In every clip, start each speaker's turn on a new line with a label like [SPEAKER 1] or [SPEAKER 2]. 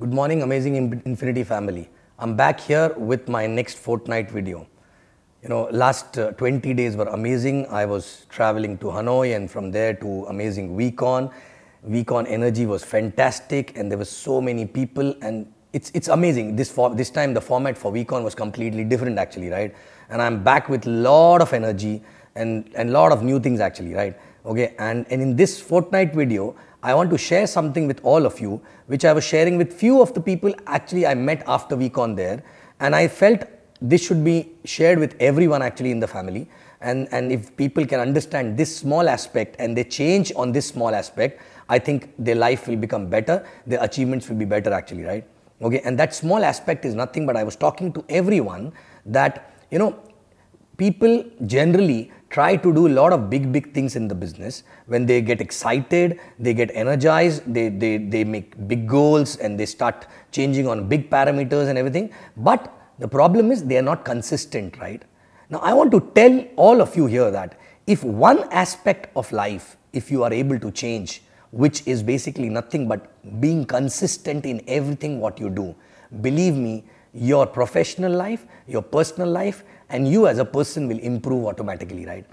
[SPEAKER 1] Good morning, amazing Infinity family. I'm back here with my next fortnight video. You know, last uh, 20 days were amazing. I was traveling to Hanoi and from there to amazing Weekon. Weekon energy was fantastic and there were so many people and it's, it's amazing. This, for, this time the format for Weekon was completely different actually, right? And I'm back with lot of energy and a lot of new things actually, right? Okay, and, and in this fortnight video, I want to share something with all of you, which I was sharing with few of the people actually I met after on there. And I felt this should be shared with everyone actually in the family. And, and if people can understand this small aspect and they change on this small aspect, I think their life will become better, their achievements will be better actually, right? Okay, and that small aspect is nothing but I was talking to everyone that, you know, people generally try to do a lot of big big things in the business when they get excited they get energized they, they, they make big goals and they start changing on big parameters and everything but the problem is they are not consistent right now i want to tell all of you here that if one aspect of life if you are able to change which is basically nothing but being consistent in everything what you do believe me your professional life your personal life and you as a person will improve automatically, right?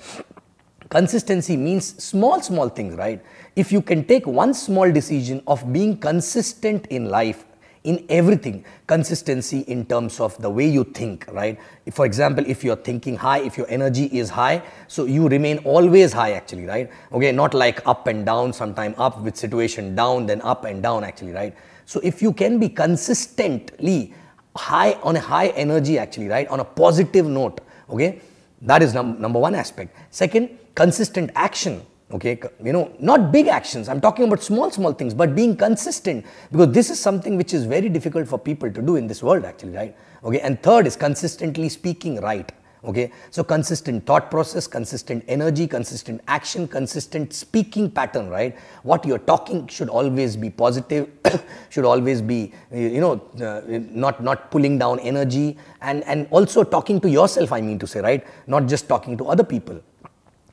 [SPEAKER 1] Consistency means small, small things, right? If you can take one small decision of being consistent in life, in everything, consistency in terms of the way you think, right? For example, if you're thinking high, if your energy is high, so you remain always high actually, right? Okay, not like up and down, sometime up with situation down, then up and down actually, right? So if you can be consistently high on a high energy actually, right? On a positive note, okay? That is num number one aspect. Second, consistent action, okay? You know, not big actions. I'm talking about small, small things, but being consistent because this is something which is very difficult for people to do in this world actually, right? Okay, and third is consistently speaking right okay so consistent thought process consistent energy consistent action consistent speaking pattern right what you're talking should always be positive should always be you know uh, not not pulling down energy and and also talking to yourself i mean to say right not just talking to other people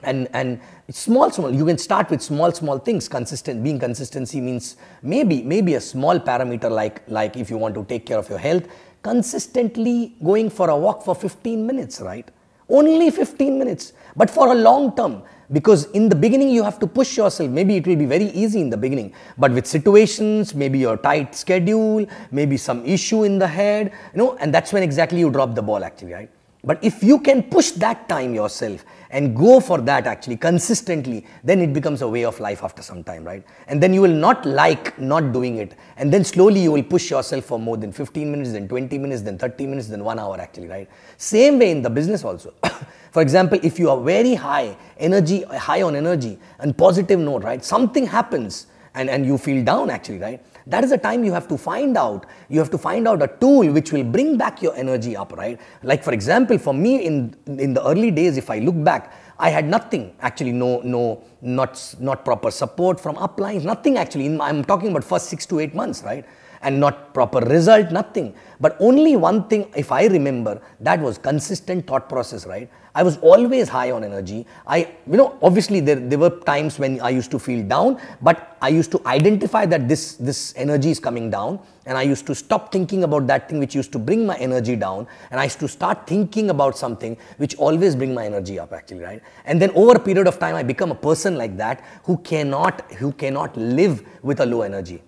[SPEAKER 1] and and small small you can start with small small things consistent being consistency means maybe maybe a small parameter like like if you want to take care of your health consistently going for a walk for 15 minutes, right? Only 15 minutes, but for a long term. Because in the beginning, you have to push yourself. Maybe it will be very easy in the beginning, but with situations, maybe your tight schedule, maybe some issue in the head, you know, and that's when exactly you drop the ball, actually, right? But if you can push that time yourself and go for that actually consistently, then it becomes a way of life after some time, right? And then you will not like not doing it. And then slowly you will push yourself for more than 15 minutes, then 20 minutes, then 30 minutes, then one hour actually, right? Same way in the business also. for example, if you are very high energy, high on energy and positive note, right? Something happens and, and you feel down actually, right? that is the time you have to find out you have to find out a tool which will bring back your energy up right like for example for me in in the early days if i look back i had nothing actually no no not not proper support from uplines nothing actually i'm talking about first 6 to 8 months right and not proper result, nothing. But only one thing, if I remember, that was consistent thought process, right? I was always high on energy. I, you know, obviously there, there were times when I used to feel down, but I used to identify that this, this energy is coming down and I used to stop thinking about that thing which used to bring my energy down and I used to start thinking about something which always bring my energy up actually, right? And then over a period of time, I become a person like that who cannot, who cannot live with a low energy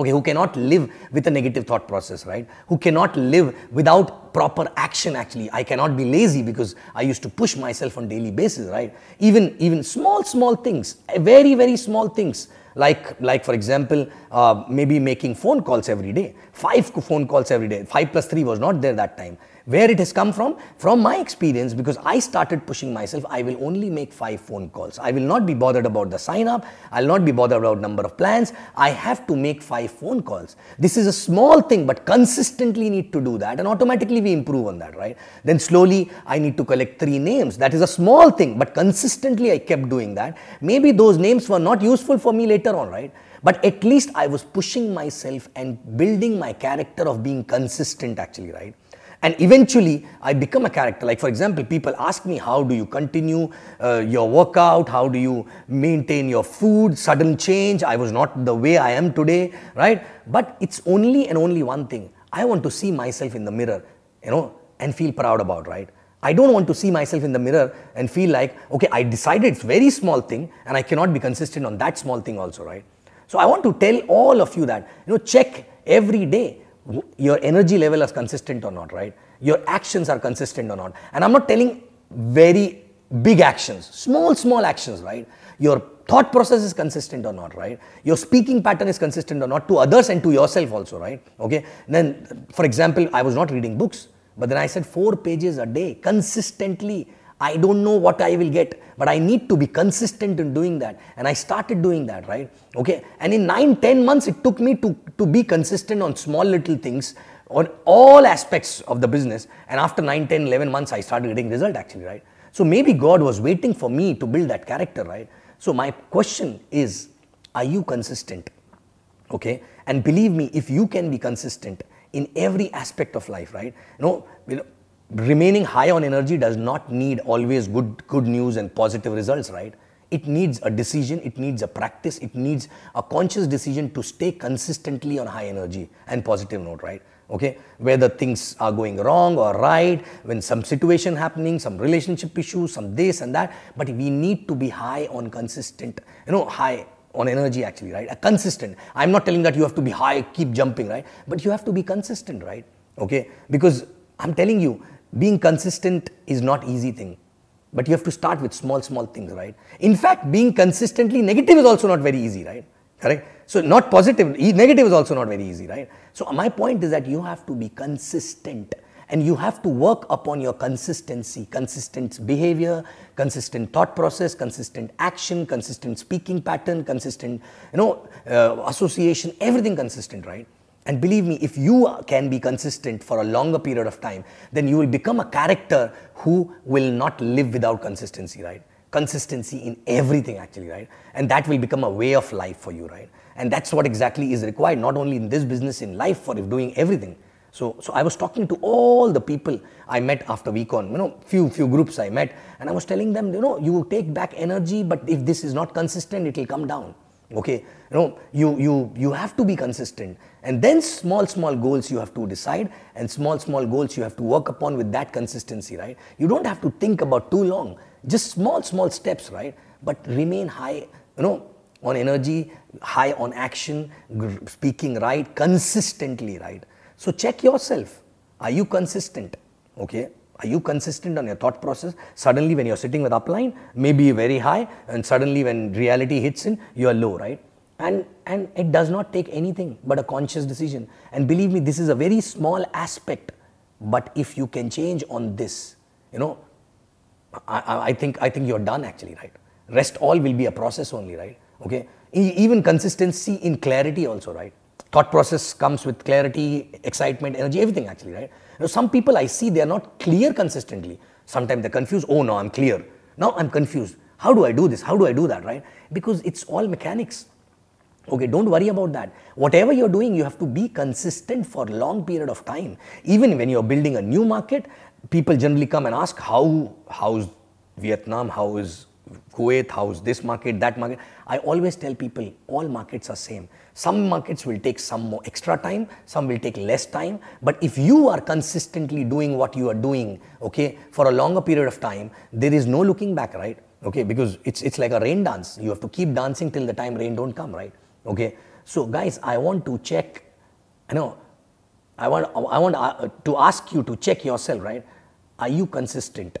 [SPEAKER 1] okay, who cannot live with a negative thought process, right? Who cannot live without proper action actually. I cannot be lazy because I used to push myself on daily basis, right? Even, even small, small things, eh, very, very small things like, like for example, uh, maybe making phone calls every day five phone calls every day. Five plus three was not there that time. Where it has come from? From my experience, because I started pushing myself, I will only make five phone calls. I will not be bothered about the sign up. I'll not be bothered about number of plans. I have to make five phone calls. This is a small thing, but consistently need to do that. And automatically we improve on that, right? Then slowly I need to collect three names. That is a small thing, but consistently I kept doing that. Maybe those names were not useful for me later on, right? But at least I was pushing myself and building my character of being consistent actually, right? And eventually, I become a character. Like for example, people ask me, how do you continue uh, your workout? How do you maintain your food? Sudden change. I was not the way I am today, right? But it's only and only one thing. I want to see myself in the mirror, you know, and feel proud about, right? I don't want to see myself in the mirror and feel like, okay, I decided it's very small thing and I cannot be consistent on that small thing also, right? So I want to tell all of you that, you know, check every day your energy level is consistent or not, right? Your actions are consistent or not. And I'm not telling very big actions, small, small actions, right? Your thought process is consistent or not, right? Your speaking pattern is consistent or not to others and to yourself also, right? Okay. then, for example, I was not reading books, but then I said four pages a day consistently I don't know what I will get, but I need to be consistent in doing that. And I started doing that, right? Okay. And in nine, ten months, it took me to, to be consistent on small little things on all aspects of the business. And after nine, ten, eleven months, I started getting result actually, right? So maybe God was waiting for me to build that character, right? So my question is, are you consistent? Okay. And believe me, if you can be consistent in every aspect of life, right? You know, remaining high on energy does not need always good, good news and positive results, right? It needs a decision, it needs a practice, it needs a conscious decision to stay consistently on high energy and positive note, right? Okay, whether things are going wrong or right, when some situation happening, some relationship issues, some this and that, but we need to be high on consistent, you know, high on energy actually, right? A consistent. I'm not telling that you have to be high, keep jumping, right? But you have to be consistent, right? Okay, because I'm telling you, being consistent is not easy thing but you have to start with small small things right in fact being consistently negative is also not very easy right correct so not positive negative is also not very easy right so my point is that you have to be consistent and you have to work upon your consistency consistent behavior consistent thought process consistent action consistent speaking pattern consistent you know uh, association everything consistent right and believe me, if you can be consistent for a longer period of time, then you will become a character who will not live without consistency, right? Consistency in everything, actually, right? And that will become a way of life for you, right? And that's what exactly is required, not only in this business, in life, for doing everything. So, so I was talking to all the people I met after WeCon, you know, few, few groups I met, and I was telling them, you know, you take back energy, but if this is not consistent, it will come down. Okay, you know, you, you, you have to be consistent. And then small, small goals you have to decide and small, small goals you have to work upon with that consistency, right? You don't have to think about too long, just small, small steps, right? But remain high, you know, on energy, high on action, speaking right, consistently right. So check yourself. Are you consistent? Okay. Are you consistent on your thought process? Suddenly when you're sitting with upline, maybe very high and suddenly when reality hits in, you're low, right? and and it does not take anything but a conscious decision and believe me this is a very small aspect but if you can change on this you know I, I think I think you're done actually right rest all will be a process only right okay even consistency in clarity also right thought process comes with clarity excitement energy everything actually right some people I see they are not clear consistently sometimes they're confused oh no I'm clear now I'm confused how do I do this how do I do that right because it's all mechanics Okay, don't worry about that. Whatever you're doing, you have to be consistent for long period of time. Even when you're building a new market, people generally come and ask how how's Vietnam, how is Kuwait, how is this market, that market. I always tell people all markets are same. Some markets will take some more extra time, some will take less time. But if you are consistently doing what you are doing, okay, for a longer period of time, there is no looking back, right? Okay, because it's it's like a rain dance. You have to keep dancing till the time rain don't come, right? Okay. So guys, I want to check, you know, I want, I want uh, to ask you to check yourself, right? Are you consistent?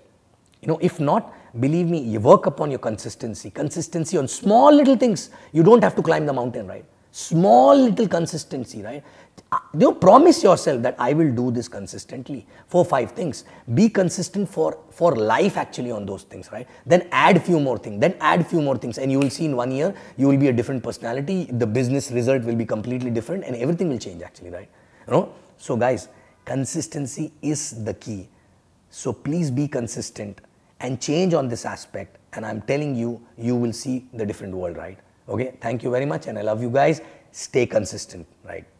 [SPEAKER 1] You know, if not, believe me, you work upon your consistency. Consistency on small little things. You don't have to climb the mountain, right? small little consistency, right? You know, promise yourself that I will do this consistently. for five things. Be consistent for, for life actually on those things, right? Then add few more things. Then add few more things. And you will see in one year, you will be a different personality. The business result will be completely different and everything will change actually, right? You know? So guys, consistency is the key. So please be consistent and change on this aspect. And I'm telling you, you will see the different world, right? Okay, thank you very much and I love you guys. Stay consistent, right?